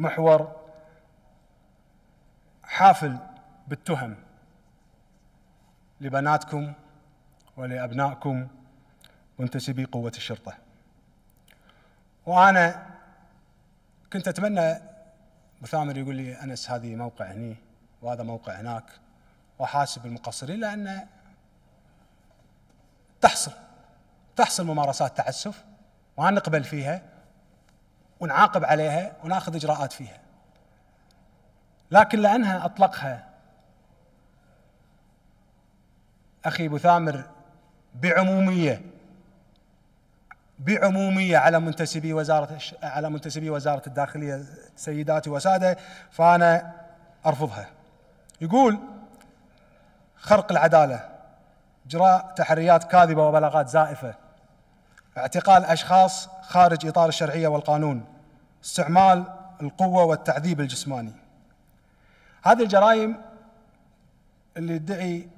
محور حافل بالتهم لبناتكم ولأبنائكم منتسبي قوة الشرطة وأنا كنت أتمنى مثامر يقول لي أنس هذه موقع هني وهذا موقع هناك وحاسب المقصرين لأن تحصل تحصل ممارسات تعسف وأنا نقبل فيها ونعاقب عليها وناخذ اجراءات فيها لكن لانها اطلقها اخي ابو ثامر بعموميه بعموميه على منتسبي وزاره على منتسبي وزاره الداخليه سيداتي وساده فانا ارفضها. يقول خرق العداله اجراء تحريات كاذبه وبلاغات زائفه اعتقال أشخاص خارج إطار الشرعية والقانون استعمال القوة والتعذيب الجسماني هذه الجرائم اللي يدعي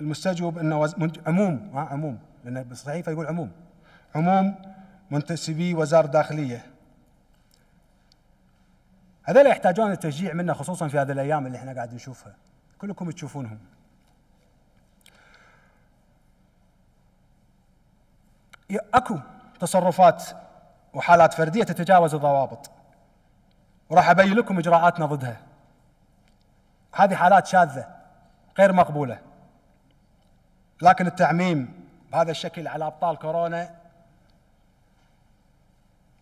المستجوب أنه وز... عموم ها عموم لأن بالصحيفة يقول عموم عموم منتسبي وزارة الداخلية هذول يحتاجون التشجيع منا خصوصا في هذه الأيام اللي احنا قاعد نشوفها كلكم تشوفونهم اكو تصرفات وحالات فرديه تتجاوز الضوابط وراح ابين لكم اجراءاتنا ضدها هذه حالات شاذه غير مقبوله لكن التعميم بهذا الشكل على ابطال كورونا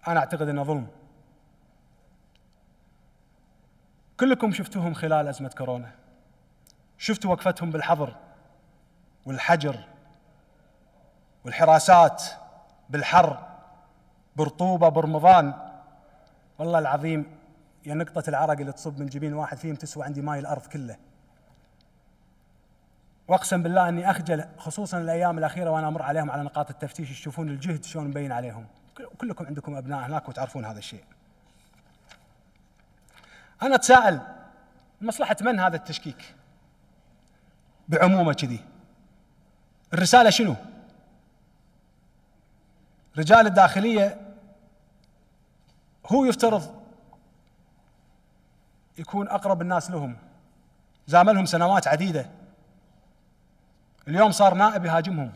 انا اعتقد انه ظلم كلكم شفتوهم خلال ازمه كورونا شفتوا وقفتهم بالحظر والحجر والحراسات بالحر برطوبه برمضان والله العظيم يا نقطة العرق اللي تصب من جبين واحد فيهم تسوى عندي ماي الأرض كله واقسم بالله اني اخجل خصوصا الايام الاخيره وانا امر عليهم على نقاط التفتيش يشوفون الجهد شلون مبين عليهم كلكم عندكم ابناء هناك وتعرفون هذا الشيء انا اتساءل مصلحه من هذا التشكيك بعمومه كذي الرساله شنو رجال الداخلية هو يفترض يكون أقرب الناس لهم زاملهم سنوات عديدة اليوم صار نائب يهاجمهم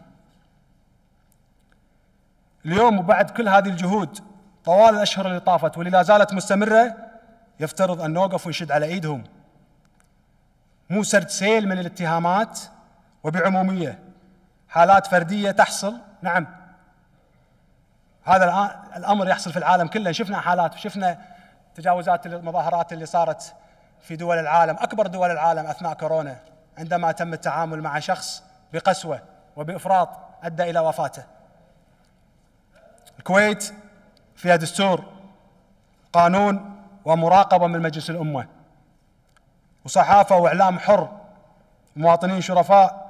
اليوم وبعد كل هذه الجهود طوال الأشهر اللي طافت واللي لا زالت مستمرة يفترض أن نوقف ونشد على إيدهم مو سرد سيل من الاتهامات وبعمومية حالات فردية تحصل نعم هذا الامر يحصل في العالم كله شفنا حالات وشفنا تجاوزات المظاهرات اللي صارت في دول العالم اكبر دول العالم اثناء كورونا عندما تم التعامل مع شخص بقسوه وبافراط ادى الى وفاته. الكويت فيها دستور قانون ومراقبه من مجلس الامه وصحافه واعلام حر مواطنين شرفاء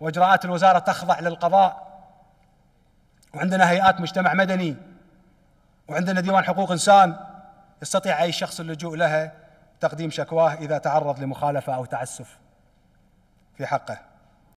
واجراءات الوزاره تخضع للقضاء وعندنا هيئات مجتمع مدني وعندنا ديوان حقوق انسان يستطيع اي شخص اللجوء لها تقديم شكواه اذا تعرض لمخالفه او تعسف في حقه